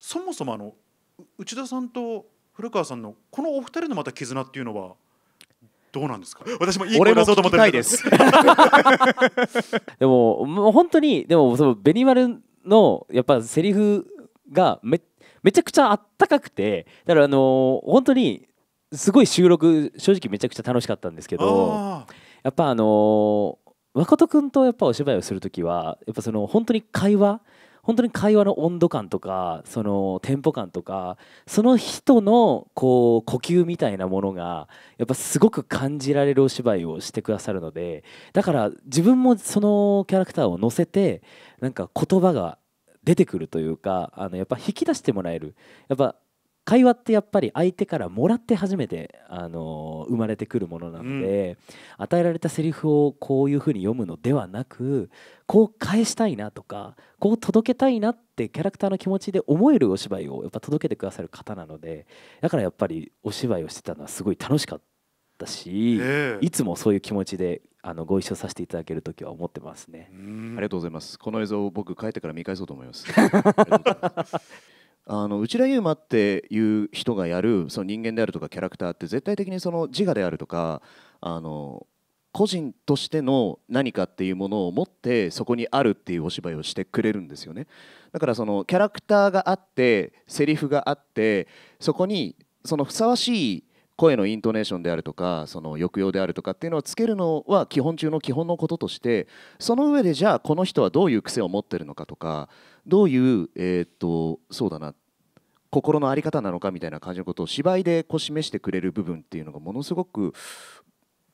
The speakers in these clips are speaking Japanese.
そもそもあの内田さんと古川さんのこのお二人のまた絆っていうのはどうなんですか私もいい声出そうと思ってるです でももう本当にでもそのベニマルのやっぱセリフがめめちゃくちゃあったかくてだからあのー、本当にすごい収録正直めちゃくちゃ楽しかったんですけどやっぱあのー、誠君とやっぱお芝居をする時はやっぱその本当に会話本当に会話の温度感とかそのテンポ感とかその人のこう呼吸みたいなものがやっぱすごく感じられるお芝居をしてくださるのでだから自分もそのキャラクターを乗せてなんか言葉が出てくるというかあのやっぱ引き出してもらえるやっぱ会話ってやっぱり相手からもらって初めて、あのー、生まれてくるものなので、うん、与えられたセリフをこういうふうに読むのではなくこう返したいなとかこう届けたいなってキャラクターの気持ちで思えるお芝居をやっぱ届けてくださる方なのでだからやっぱりお芝居をしてたのはすごい楽しかったし、えー、いつもそういう気持ちであのご一緒させていただけるとは思ってますね。ありがとうございます。この映像を僕帰ってから見返そうと思います。あの内田悠馬っていう人がやるその人間であるとかキャラクターって絶対的にその自我であるとかあの個人としての何かっていうものを持ってそこにあるっていうお芝居をしてくれるんですよねだからそのキャラクターがあってセリフがあってそこにそのふさわしい声のイントネーションであるとかその抑揚であるとかっていうのをつけるのは基本中の基本のこととしてその上でじゃあこの人はどういう癖を持ってるのかとかどういうえー、っとそうだな心の在り方なのかみたいな感じのことを芝居でこう示してくれる部分っていうのがものすごく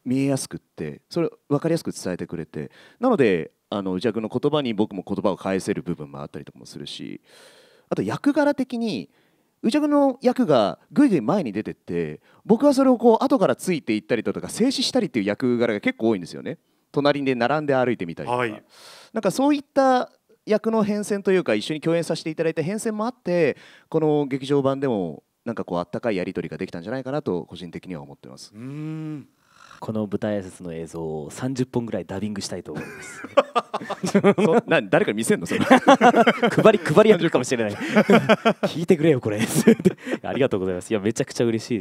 見えやすくってそれ分かりやすく伝えてくれてなのであの弱の言葉に僕も言葉を返せる部分もあったりとかもするしあと役柄的にうちゃくの役がぐいぐい前に出てって僕はそれをこう後からついていったりとか静止したりっていう役柄が結構多いんですよね隣で並んで歩いてみたりとか、はい、なんかそういった役の変遷というか一緒に共演させていただいた変遷もあってこの劇場版でもなんかこうあったかいやり取りができたんじゃないかなと個人的には思ってます。うんこの舞台挨拶の映像を30本ぐらいダビングしたいと思います な誰か見せんのそれ 配り配りやるかもしれない 聞いてくれよこれありがとうございますいやめちゃくちゃ嬉しいです